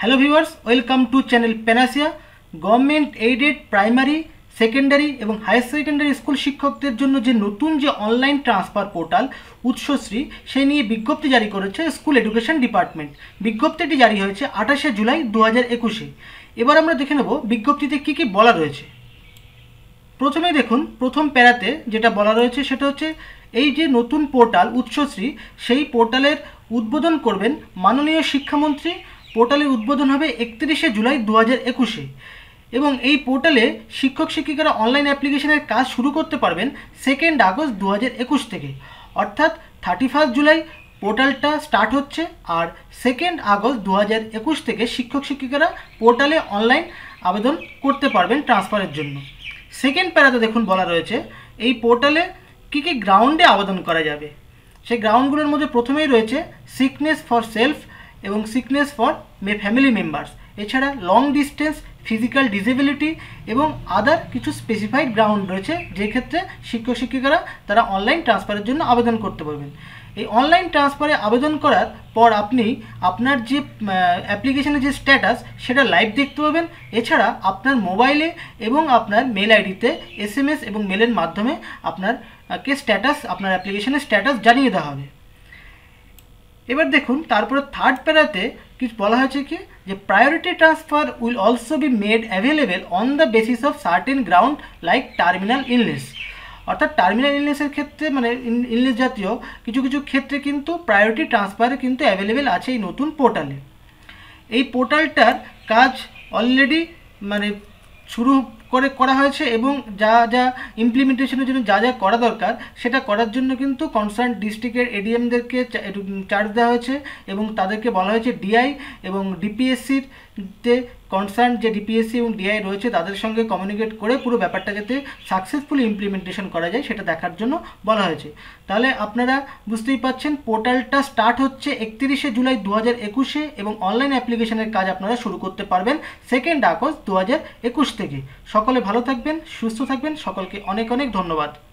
hello viewers welcome to channel Panacea government aided primary secondary এবং higher secondary school শিক্ষকদের জন্য যে নতুন যে অনলাইন ট্রান্সফার পোর্টাল উৎসশ্রী সেই নিয়ে বিজ্ঞপ্তি জারি করেছে স্কুল এডুকেশন ডিপার্টমেন্ট বিজ্ঞপ্তিটি জারি হয়েছে আঠাশে জুলাই দু হাজার একুশে এবার আমরা দেখে নেব বিজ্ঞপ্তিতে কী কী বলা রয়েছে প্রথমে দেখুন প্রথম প্যারাতে যেটা বলা রয়েছে সেটা হচ্ছে এই যে নতুন পোর্টাল উৎসশ্রী সেই পোর্টালের উদ্বোধন করবেন মাননীয় শিক্ষামন্ত্রী পোর্টালের উদ্বোধন হবে একত্রিশে জুলাই দু হাজার একুশে এবং এই পোর্টালে শিক্ষক শিক্ষিকারা অনলাইন অ্যাপ্লিকেশনের কাজ শুরু করতে পারবেন সেকেন্ড আগস্ট দু হাজার একুশ থেকে অর্থাৎ থার্টি ফার্স্ট জুলাই পোর্টালটা স্টার্ট হচ্ছে আর সেকেন্ড আগস্ট দু হাজার একুশ থেকে শিক্ষক শিক্ষিকারা পোর্টালে অনলাইন আবেদন করতে পারবেন ট্রান্সফারের জন্য সেকেন্ড প্যারাতে দেখুন বলা রয়েছে এই পোর্টালে কী কী গ্রাউন্ডে আবেদন করা যাবে সেই গ্রাউন্ডগুলোর মধ্যে প্রথমেই রয়েছে সিকনেস ফর সেলফ এবং sickness for my family members এছাড়া লং ডিস্টেন্স ফিজিক্যাল ডিসেবিলিটি এবং আদার কিছু স্পেসিফাইড গ্রাউন্ড রয়েছে যে ক্ষেত্রে শিক্ষক শিক্ষিকারা তারা অনলাইন ট্রান্সফারের জন্য আবেদন করতে পারবেন এই অনলাইন ট্রান্সফারে আবেদন করার পর আপনি আপনার যে অ্যাপ্লিকেশনের যে স্ট্যাটাস সেটা লাইভ দেখতে পাবেন এছাড়া আপনার মোবাইলে এবং আপনার মেল আইডিতে এস এবং মেলের মাধ্যমে আপনার কে স্ট্যাটাস আপনার অ্যাপ্লিকেশনের স্ট্যাটাস জানিয়ে দেওয়া হবে এবার দেখুন তারপরে থার্ড প্যারাতে কিছু বলা হয়েছে কি যে priority transfer will also be made available on the basis of certain ground like terminal illness অর্থাৎ টার্মিনাল ইলনেসের ক্ষেত্রে মানে ইলনেস জাতীয় কিছু কিছু ক্ষেত্রে কিন্তু প্রায়োরিটি ট্রান্সফার কিন্তু অ্যাভেলেবেল আছে এই নতুন পোর্টালে এই পোর্টালটার কাজ অলরেডি মানে শুরু করে করা হয়েছে এবং যা যা ইমপ্লিমেন্টেশনের জন্য যা যা করা দরকার সেটা করার জন্য কিন্তু কনসার্ন ডিস্ট্রিক্টের এডিএমদেরকে চার্জ দেওয়া হয়েছে এবং তাদেরকে বলা হয়েছে ডিআই এবং ডিপিএসসির তে কনসার্ন যে ডিপিএসসি এবং ডিআই রয়েছে তাদের সঙ্গে কমিউনিকেট করে পুরো ব্যাপারটা যাতে সাকসেসফুলি ইমপ্লিমেন্টেশন করা যায় সেটা দেখার জন্য বলা হয়েছে তাহলে আপনারা বুঝতেই পাচ্ছেন পোর্টালটা স্টার্ট হচ্ছে একত্রিশে জুলাই দু হাজার একুশে এবং অনলাইন অ্যাপ্লিকেশনের কাজ আপনারা শুরু করতে পারবেন সেকেন্ড আগস্ট দু হাজার একুশ থেকে সকলে ভালো থাকবেন সুস্থ থাকবেন সকলকে অনেক অনেক ধন্যবাদ